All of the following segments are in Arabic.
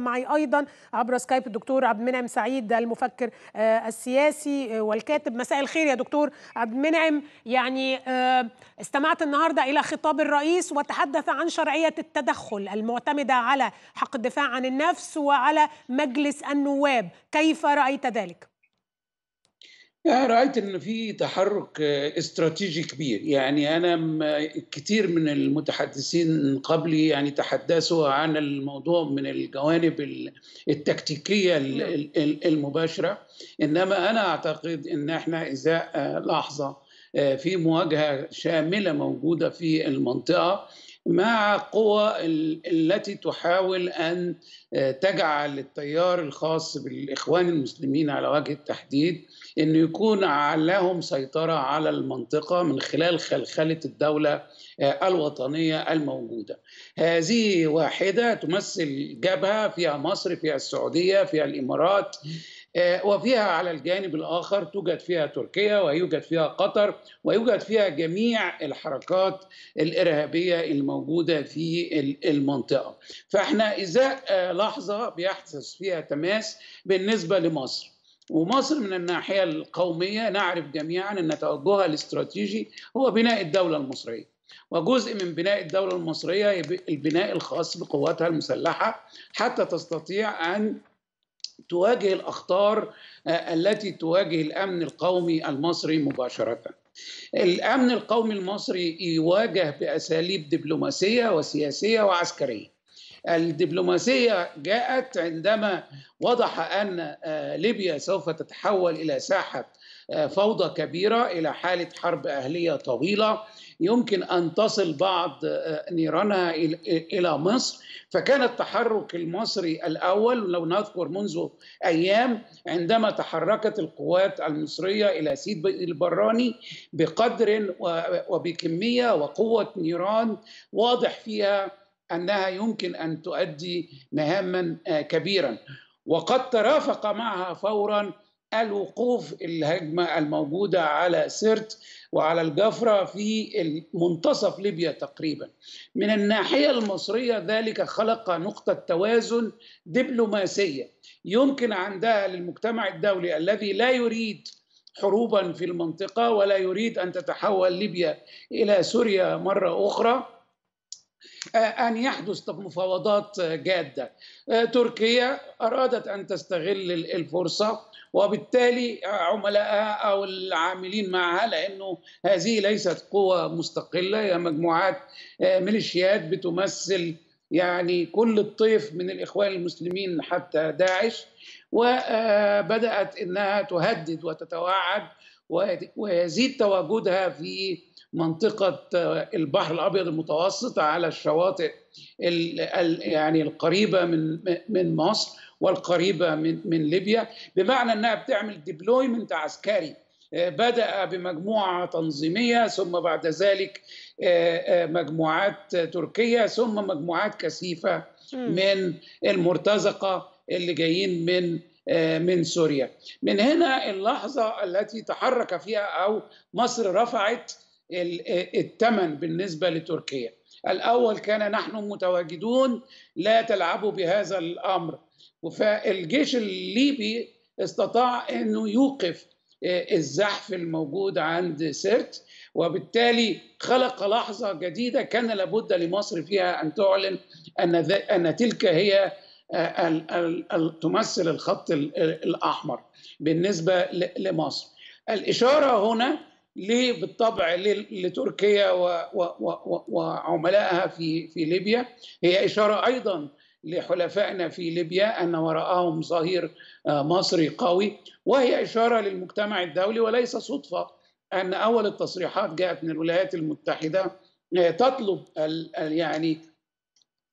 معي ايضا عبر سكايب الدكتور عبد المنعم سعيد المفكر آه، السياسي آه، والكاتب مساء الخير يا دكتور عبد المنعم يعني آه، استمعت النهارده الى خطاب الرئيس وتحدث عن شرعيه التدخل المعتمده على حق الدفاع عن النفس وعلى مجلس النواب كيف رايت ذلك يعني رأيت أن في تحرك آه، استراتيجي كبير يعني أنا كثير من المتحدثين قبلي يعني تحدثوا عن الموضوع من الجوانب التكتيكية نعم. المباشرة إنما أنا أعتقد أن إحنا إزاء آه، لحظة آه، في مواجهة شاملة موجودة في المنطقة مع قوى التي تحاول ان آه، تجعل التيار الخاص بالاخوان المسلمين على وجه التحديد انه يكون لهم سيطره على المنطقه من خلال خلخله الدوله آه، الوطنيه الموجوده. هذه واحده تمثل جبهه فيها مصر فيها السعوديه فيها الامارات آه، وفيها على الجانب الآخر توجد فيها تركيا ويوجد فيها قطر ويوجد فيها جميع الحركات الإرهابية الموجودة في المنطقة فإحنا إذا آه، لحظة بيحدث فيها تماس بالنسبة لمصر ومصر من الناحية القومية نعرف جميعا أن توجهها الاستراتيجي هو بناء الدولة المصرية وجزء من بناء الدولة المصرية البناء الخاص بقواتها المسلحة حتى تستطيع أن تواجه الأخطار آه، التي تواجه الأمن القومي المصري مباشرة الأمن القومي المصري يواجه بأساليب دبلوماسية وسياسية وعسكرية الدبلوماسية جاءت عندما وضح أن آه، ليبيا سوف تتحول إلى ساحة آه، فوضى كبيرة إلى حالة حرب أهلية طويلة يمكن أن تصل بعض آه، نيرانها إلى مصر فكان التحرك المصري الأول لو نذكر منذ أيام عندما تحركت القوات المصرية إلى سيد البراني بقدر وبكمية وقوة نيران واضح فيها أنها يمكن أن تؤدي مهاما آه، كبيرا وقد ترافق معها فورا الوقوف الهجمة الموجودة على سرت وعلى الجفرة في منتصف ليبيا تقريبا من الناحية المصرية ذلك خلق نقطة توازن دبلوماسية يمكن عندها للمجتمع الدولي الذي لا يريد حروبا في المنطقة ولا يريد أن تتحول ليبيا إلى سوريا مرة أخرى آه، أن يحدث مفاوضات جادة آه، تركيا أرادت أن تستغل الفرصة وبالتالي عملائها أو العاملين معها لأنه هذه ليست قوى مستقلة هي مجموعات آه، ميليشيات بتمثل يعني كل الطيف من الإخوان المسلمين حتى داعش وبدأت آه، إنها تهدد وتتوعد ويزيد تواجدها في منطقة آه، البحر الأبيض المتوسط على الشواطئ يعني القريبة من من مصر والقريبه من من ليبيا بمعنى انها بتعمل ديبلويمنت عسكري آه، بدأ بمجموعة تنظيمية ثم بعد ذلك آه، آه، مجموعات تركية ثم مجموعات كثيفة من المرتزقة اللي جايين من من سوريا من هنا اللحظة التي تحرك فيها أو مصر رفعت الثمن بالنسبة لتركيا الأول كان نحن متواجدون لا تلعبوا بهذا الأمر فالجيش الليبي استطاع انه يوقف آه، الزحف الموجود عند سرت وبالتالي خلق لحظه جديده كان لابد لمصر فيها ان تعلن ان ان تلك هي آه، تمثل الخط الاحمر بالنسبه لمصر. الاشاره هنا بالطبع لتركيا وعملائها في في ليبيا هي اشاره ايضا لحلفائنا في ليبيا أن وراءهم ظهير آه، مصري قوي وهي إشارة للمجتمع الدولي وليس صدفة أن أول التصريحات جاءت من الولايات المتحدة آه، تطلب يعني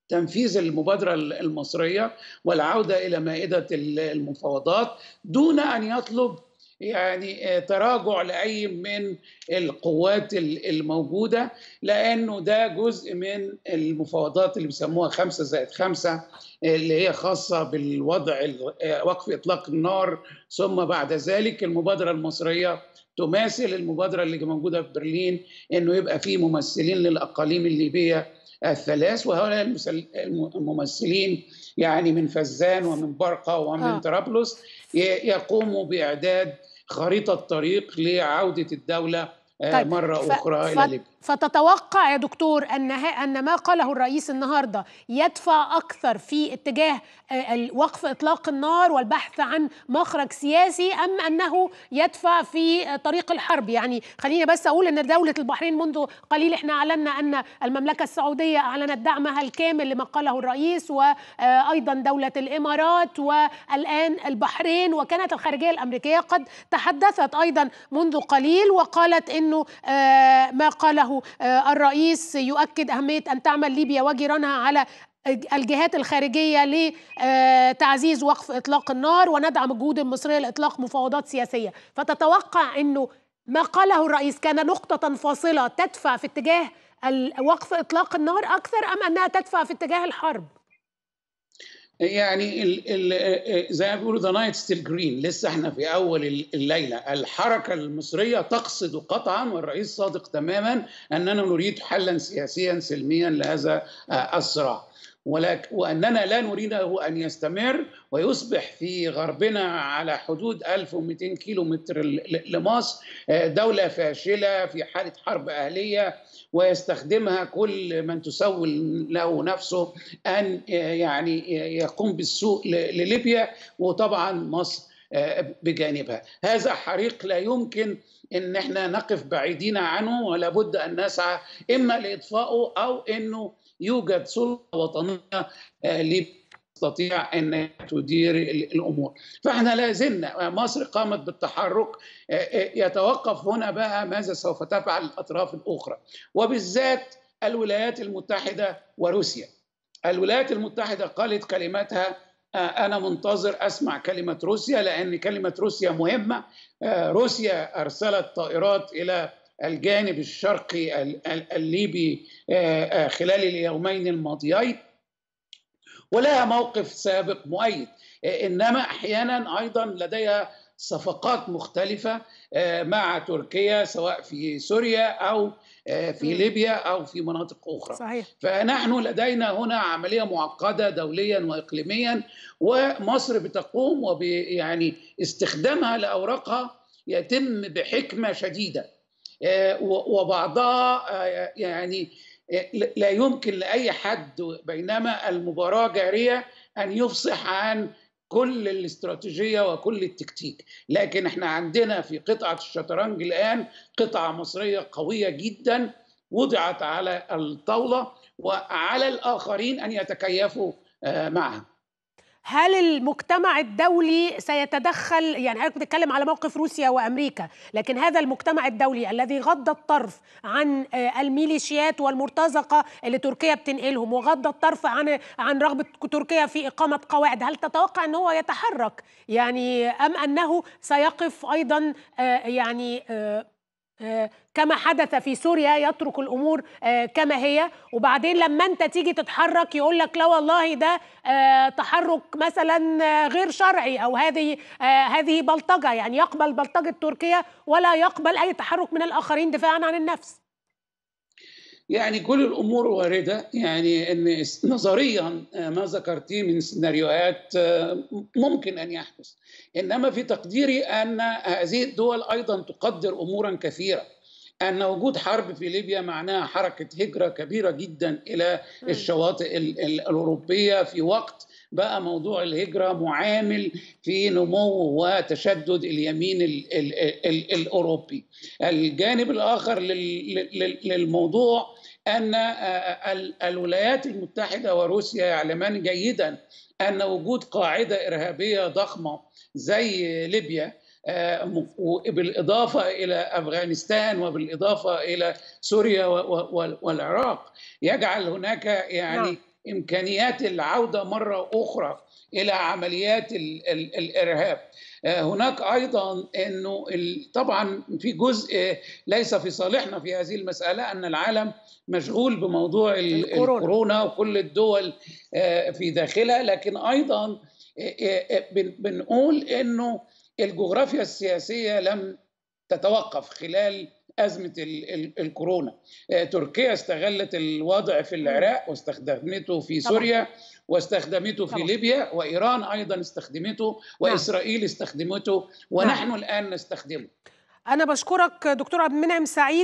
تنفيذ المبادرة المصرية والعودة إلى مائدة المفاوضات دون أن يطلب يعني آه، تراجع لاي من القوات الموجوده لانه ده جزء من المفاوضات اللي بيسموها خمسة زائد خمسة آه، اللي هي خاصه بالوضع آه، وقف اطلاق النار ثم بعد ذلك المبادره المصريه تماثل المبادره اللي موجوده في برلين انه يبقى في ممثلين للاقاليم الليبيه الثلاث وهؤلاء الممثلين يعني من فزان ومن برقة ومن آه. طرابلس يقوموا بإعداد خريطة طريق لعودة الدولة آه، طيب مرة أخرى إلى ليبيا فتتوقع يا دكتور أن, أن ما قاله الرئيس النهاردة يدفع أكثر في اتجاه آه، وقف إطلاق النار والبحث عن مخرج سياسي أم أنه يدفع في طريق الحرب يعني خليني بس أقول أن دولة البحرين منذ قليل إحنا أعلنا أن المملكة السعودية أعلنت دعمها الكامل لما قاله الرئيس وأيضا آه، دولة الإمارات والآن البحرين وكانت الخارجية الأمريكية قد تحدثت أيضا منذ قليل وقالت أن انه آه، ما قاله آه، الرئيس يؤكد اهميه ان تعمل ليبيا وجيرانها على الجهات الخارجية لتعزيز آه، وقف إطلاق النار وندعم الجهود المصرية لإطلاق مفاوضات سياسية فتتوقع أنه ما قاله الرئيس كان نقطة فاصلة تدفع في اتجاه وقف إطلاق النار أكثر أم أنها تدفع في اتجاه الحرب؟ يعني الـ الـ زي ما بيقولوا ذا نايت ستيل جرين لسه احنا في اول الليله الحركه المصريه تقصد قطعا والرئيس صادق تماما اننا نريد حلا سياسيا سلميا لهذا الصراع وأننا لا نريده أن يستمر ويصبح في غربنا على حدود 1200 كيلو متر لمصر آه، دولة فاشلة في حالة حرب أهلية ويستخدمها كل من تسول له نفسه أن آه، يعني آه، يقوم بالسوء لليبيا وطبعا مصر بجانبها هذا حريق لا يمكن ان احنا نقف بعيدين عنه ولا بد ان نسعى اما لاطفائه او انه يوجد سلطه وطنيه آه، تستطيع ان تدير الامور فاحنا لازلنا مصر قامت بالتحرك آه، آه، يتوقف هنا بقى ماذا سوف تفعل الاطراف الاخرى وبالذات الولايات المتحده وروسيا الولايات المتحده قالت كلمتها آه، أنا منتظر أسمع كلمة روسيا لأن كلمة روسيا مهمة آه، روسيا أرسلت طائرات إلى الجانب الشرقي الليبي آه، خلال اليومين الماضيين ولها موقف سابق مؤيد انما احيانا ايضا لديها صفقات مختلفة آه، مع تركيا سواء في سوريا أو آه، في ليبيا أو في مناطق أخرى صحيح. فنحن لدينا هنا عملية معقدة دوليا وإقليميا ومصر بتقوم وب يعني استخدامها لأوراقها يتم بحكمة شديدة آه، وبعضها يعني لا يمكن لأي حد بينما المباراة جارية أن يفصح عن كل الاستراتيجية وكل التكتيك لكن احنا عندنا في قطعة الشطرنج الآن قطعة مصرية قوية جدا وضعت على الطاولة وعلى الآخرين أن يتكيفوا آه، معها هل المجتمع الدولي سيتدخل يعني حضرتك بتتكلم على موقف روسيا وامريكا لكن هذا المجتمع الدولي الذي غض الطرف عن آه، الميليشيات والمرتزقه اللي تركيا بتنقلهم وغض الطرف عن عن رغبه تركيا في اقامه قواعد هل تتوقع ان هو يتحرك يعني ام انه سيقف ايضا آه، يعني آه، كما حدث في سوريا يترك الامور آه، كما هي وبعدين لما انت تيجي تتحرك يقول لك لا والله ده آه، تحرك مثلا آه، غير شرعي او هذه هذه بلطجه يعني يقبل بلطجه تركيا ولا يقبل اي تحرك من الاخرين دفاعا عن النفس يعني كل الامور وارده يعني ان نظريا آه، ما ذكرتيه من سيناريوهات آه، ممكن ان يحدث انما في تقديري ان هذه الدول ايضا تقدر امورا كثيره ان وجود حرب في ليبيا معناها حركه هجره كبيره جدا الى الشواطئ الاوروبيه في وقت بقى موضوع الهجرة معامل في نمو وتشدد اليمين الـ الـ الـ الأوروبي الجانب الآخر للموضوع ان آه، آه، الولايات المتحده وروسيا يعلمان جيدا ان وجود قاعده ارهابيه ضخمه زي ليبيا آه، بالاضافه الى افغانستان وبالاضافه الى سوريا والعراق يجعل هناك يعني نعم. امكانيات العوده مره اخرى الى عمليات الـ الـ الارهاب آه، هناك ايضا انه طبعا في جزء ليس في صالحنا في هذه المساله ان العالم مشغول بموضوع الكورونا, الكورونا وكل الدول آه، في داخلها لكن ايضا آه، بنقول انه الجغرافيا السياسيه لم تتوقف خلال ازمه الكورونا آه، تركيا استغلت الوضع في العراق واستخدمته في سوريا واستخدمته في ليبيا وايران ايضا استخدمته نعم. واسرائيل استخدمته نعم. ونحن الان نستخدمه انا بشكرك دكتور عبد المنعم سعيد